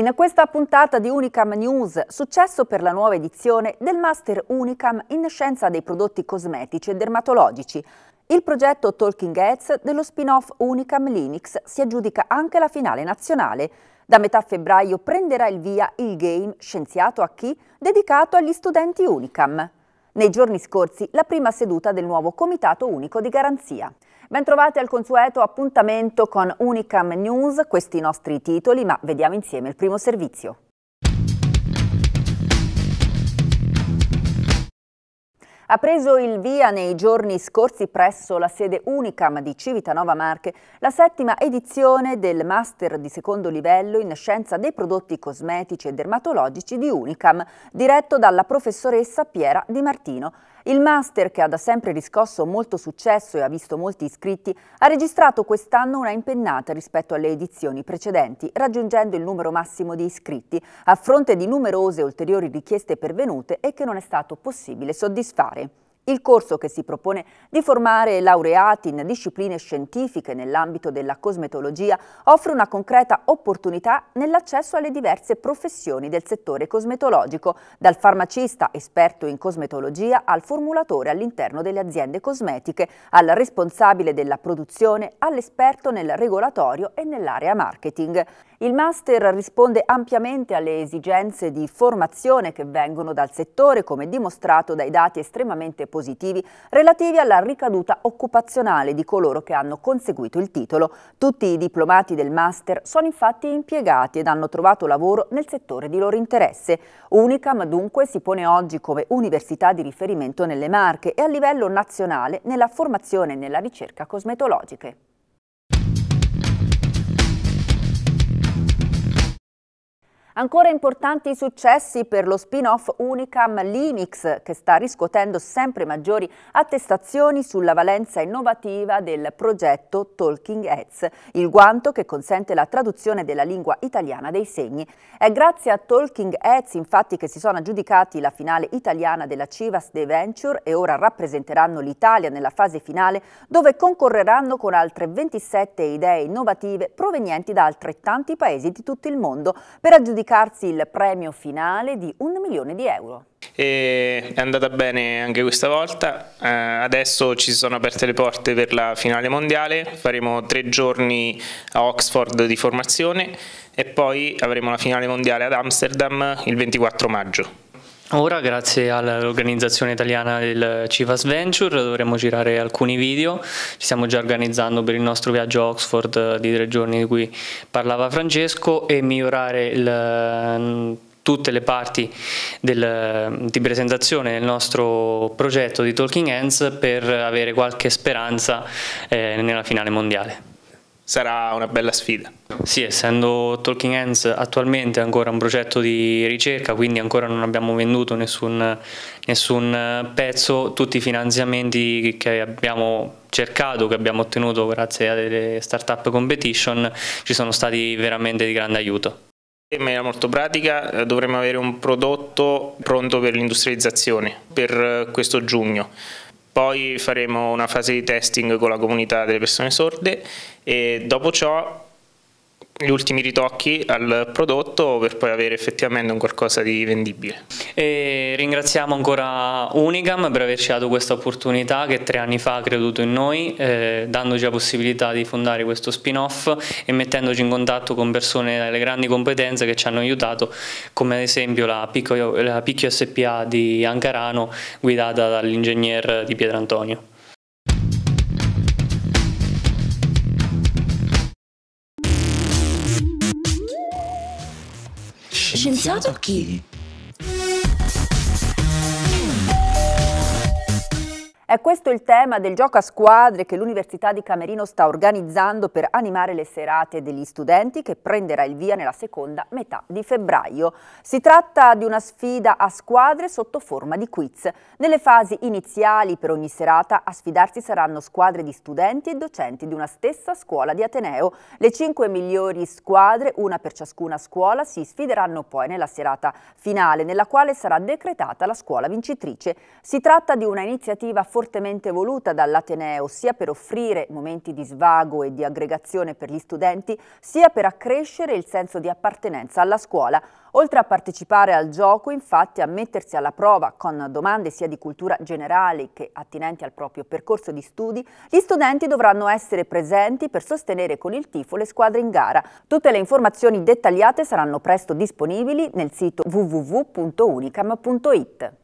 In questa puntata di Unicam News, successo per la nuova edizione del Master Unicam in Scienza dei prodotti cosmetici e dermatologici. Il progetto Talking Heads dello spin-off Unicam Linux si aggiudica anche la finale nazionale. Da metà febbraio prenderà il via il game Scienziato a chi dedicato agli studenti Unicam. Nei giorni scorsi la prima seduta del nuovo Comitato Unico di Garanzia. Bentrovati al consueto appuntamento con Unicam News, questi i nostri titoli, ma vediamo insieme il primo servizio. Ha preso il via nei giorni scorsi presso la sede Unicam di Civitanova Marche la settima edizione del Master di secondo livello in scienza dei prodotti cosmetici e dermatologici di Unicam, diretto dalla professoressa Piera Di Martino. Il master, che ha da sempre riscosso molto successo e ha visto molti iscritti, ha registrato quest'anno una impennata rispetto alle edizioni precedenti, raggiungendo il numero massimo di iscritti, a fronte di numerose ulteriori richieste pervenute e che non è stato possibile soddisfare. Il corso che si propone di formare laureati in discipline scientifiche nell'ambito della cosmetologia offre una concreta opportunità nell'accesso alle diverse professioni del settore cosmetologico, dal farmacista esperto in cosmetologia al formulatore all'interno delle aziende cosmetiche, al responsabile della produzione, all'esperto nel regolatorio e nell'area marketing. Il master risponde ampiamente alle esigenze di formazione che vengono dal settore, come dimostrato dai dati estremamente positivi dispositivi relativi alla ricaduta occupazionale di coloro che hanno conseguito il titolo. Tutti i diplomati del master sono infatti impiegati ed hanno trovato lavoro nel settore di loro interesse. Unicam dunque si pone oggi come università di riferimento nelle Marche e a livello nazionale nella formazione e nella ricerca cosmetologiche. Ancora importanti successi per lo spin-off Unicam Linux, che sta riscuotendo sempre maggiori attestazioni sulla valenza innovativa del progetto Talking Heads, il guanto che consente la traduzione della lingua italiana dei segni. È grazie a Talking Heads, infatti, che si sono aggiudicati la finale italiana della Civas The Venture e ora rappresenteranno l'Italia nella fase finale, dove concorreranno con altre 27 idee innovative provenienti da altrettanti paesi di tutto il mondo per aggiudicare aggiudicarsi il premio finale di un milione di euro. E è andata bene anche questa volta, eh, adesso ci sono aperte le porte per la finale mondiale, faremo tre giorni a Oxford di formazione e poi avremo la finale mondiale ad Amsterdam il 24 maggio. Ora, grazie all'organizzazione italiana del Civas Venture, dovremo girare alcuni video. Ci stiamo già organizzando per il nostro viaggio a Oxford eh, di tre giorni di cui parlava Francesco e migliorare il mm, tutte le parti del, mm, di presentazione del nostro progetto di Talking Hands per avere qualche speranza eh, nella finale mondiale sarà una bella sfida. Sì, essendo Talking Hands attualmente ancora un progetto di ricerca, quindi ancora non abbiamo venduto nessun, nessun eh, pezzo, tutti i finanziamenti che abbiamo cercato, che abbiamo ottenuto grazie alle startup competition, ci sono stati veramente di grande aiuto. In maniera molto pratica eh, dovremmo avere un prodotto pronto per l'industrializzazione per eh, questo giugno. Poi faremo una fase di testing con la comunità delle persone sorde e dopo ciò gli ultimi ritocchi al prodotto per poi avere effettivamente un qualcosa di vendibile. E ringraziamo ancora Unigam per averci dato questa opportunità che tre anni fa ha creduto in noi, eh, dandoci la possibilità di fondare questo spin-off e mettendoci in contatto con persone dalle grandi competenze che ci hanno aiutato, come ad esempio la, Picchio, SPA di Ancarano guidata dall'ingegner di Antonio. scienziato È questo il tema del gioco a squadre che l'Università di Camerino sta organizzando per animare le serate degli studenti che prenderà il via nella seconda metà di febbraio. Si tratta di una sfida a squadre sotto forma di quiz. Nelle fasi iniziali per ogni serata a sfidarsi saranno squadre di studenti e docenti di una stessa scuola di Ateneo. Le cinque migliori squadre, una per ciascuna scuola, si sfideranno poi nella serata finale nella quale sarà decretata la scuola vincitrice. Si tratta di una iniziativa fondamentale fortemente voluta dall'Ateneo sia per offrire momenti di svago e di aggregazione per gli studenti, sia per accrescere il senso di appartenenza alla scuola. Oltre a partecipare al gioco, infatti, a mettersi alla prova con domande sia di cultura generale che attinenti al proprio percorso di studi, gli studenti dovranno essere presenti per sostenere con il tifo le squadre in gara. Tutte le informazioni dettagliate saranno presto disponibili nel sito www.unicam.it.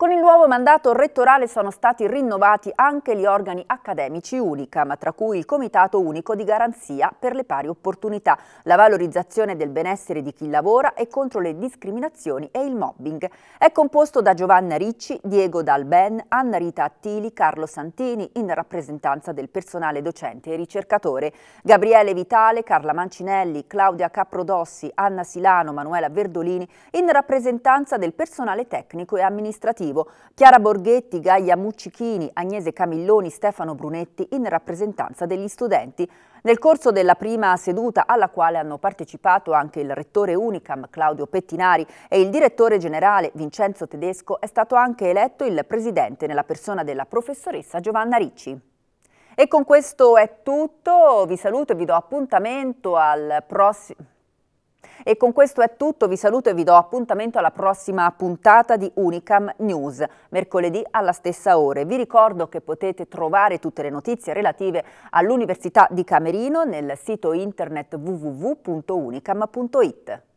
Con il nuovo mandato rettorale sono stati rinnovati anche gli organi accademici Unicam, tra cui il Comitato Unico di Garanzia per le Pari Opportunità, la valorizzazione del benessere di chi lavora e contro le discriminazioni e il mobbing. È composto da Giovanna Ricci, Diego Dalben, Anna Rita Attili, Carlo Santini, in rappresentanza del personale docente e ricercatore, Gabriele Vitale, Carla Mancinelli, Claudia Caprodossi, Anna Silano, Manuela Verdolini, in rappresentanza del personale tecnico e amministrativo esecutivo, Chiara Borghetti, Gaia Muccichini, Agnese Camilloni, Stefano Brunetti in rappresentanza degli studenti. Nel corso della prima seduta, alla quale hanno partecipato anche il rettore Unicam Claudio Pettinari e il direttore generale Vincenzo Tedesco, è stato anche eletto il presidente nella persona della professoressa Giovanna Ricci. E con questo è tutto, vi saluto e vi do appuntamento al prossimo... E con questo è tutto, vi saluto e vi do appuntamento alla prossima puntata di Unicam News, mercoledì alla stessa ora. Vi ricordo che potete trovare tutte le notizie relative all'Università di Camerino nel sito internet www.unicam.it.